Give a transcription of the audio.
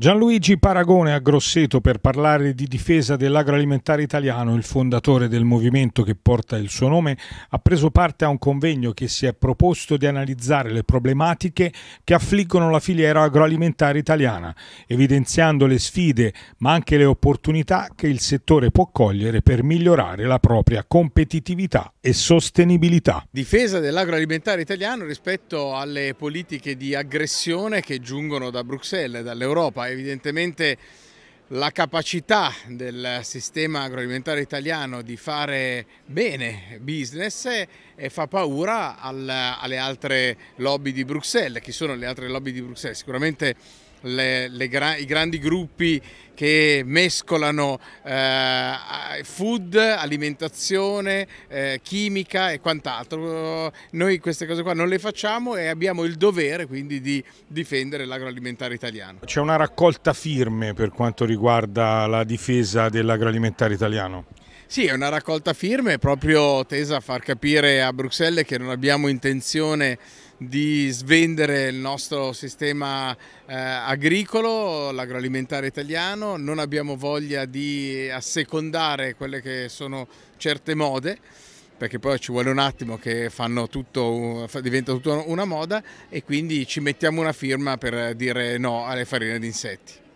Gianluigi Paragone a Grosseto per parlare di difesa dell'agroalimentare italiano, il fondatore del movimento che porta il suo nome, ha preso parte a un convegno che si è proposto di analizzare le problematiche che affliggono la filiera agroalimentare italiana, evidenziando le sfide ma anche le opportunità che il settore può cogliere per migliorare la propria competitività e sostenibilità. Difesa dell'agroalimentare italiano rispetto alle politiche di aggressione che giungono da Bruxelles, dall'Europa evidentemente la capacità del sistema agroalimentare italiano di fare bene business e fa paura al, alle altre lobby di Bruxelles. Chi sono le altre lobby di Bruxelles? Sicuramente le, le gra i grandi gruppi che mescolano eh, food, alimentazione, eh, chimica e quant'altro. Noi queste cose qua non le facciamo e abbiamo il dovere quindi di difendere l'agroalimentare italiano. C'è una raccolta firme per quanto riguarda la difesa dell'agroalimentare italiano? Sì, è una raccolta firme proprio tesa a far capire a Bruxelles che non abbiamo intenzione di svendere il nostro sistema eh, agricolo, l'agroalimentare italiano, non abbiamo voglia di assecondare quelle che sono certe mode perché poi ci vuole un attimo che tutto, diventa tutta una moda e quindi ci mettiamo una firma per dire no alle farine di insetti.